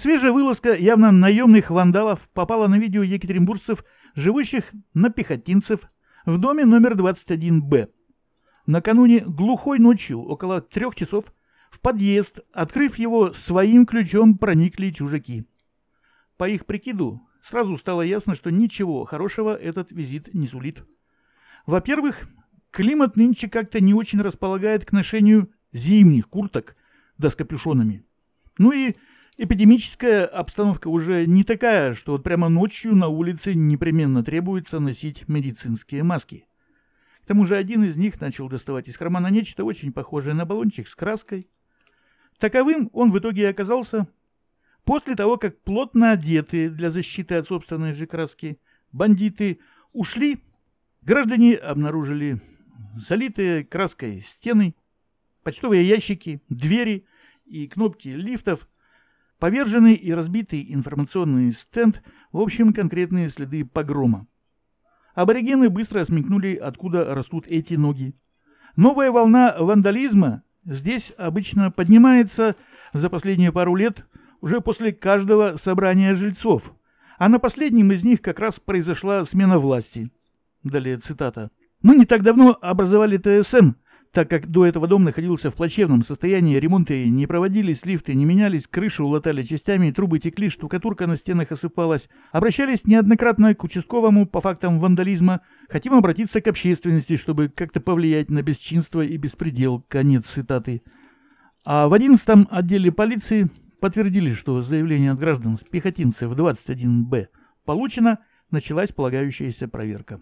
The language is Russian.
Свежая вылазка явно наемных вандалов попала на видео екатеринбуржцев, живущих на пехотинцев, в доме номер 21-Б. Накануне глухой ночью, около трех часов, в подъезд, открыв его, своим ключом проникли чужаки. По их прикиду, сразу стало ясно, что ничего хорошего этот визит не сулит. Во-первых, климат нынче как-то не очень располагает к ношению зимних курток, да с капюшонами. Ну и Эпидемическая обстановка уже не такая, что вот прямо ночью на улице непременно требуется носить медицинские маски. К тому же один из них начал доставать из кармана нечто очень похожее на баллончик с краской. Таковым он в итоге и оказался после того, как плотно одетые для защиты от собственной же краски бандиты ушли, граждане обнаружили залитые краской стены, почтовые ящики, двери и кнопки лифтов, Поверженный и разбитый информационный стенд, в общем, конкретные следы погрома. Аборигены быстро смекнули, откуда растут эти ноги. Новая волна вандализма здесь обычно поднимается за последние пару лет уже после каждого собрания жильцов, а на последнем из них как раз произошла смена власти. Далее цитата. «Мы не так давно образовали ТСН, так как до этого дом находился в плачевном состоянии, ремонты не проводились, лифты не менялись, крышу латали частями, трубы текли, штукатурка на стенах осыпалась. Обращались неоднократно к участковому по фактам вандализма. Хотим обратиться к общественности, чтобы как-то повлиять на бесчинство и беспредел. Конец цитаты. А в 11 отделе полиции подтвердили, что заявление от граждан с пехотинцев 21Б получено, началась полагающаяся проверка.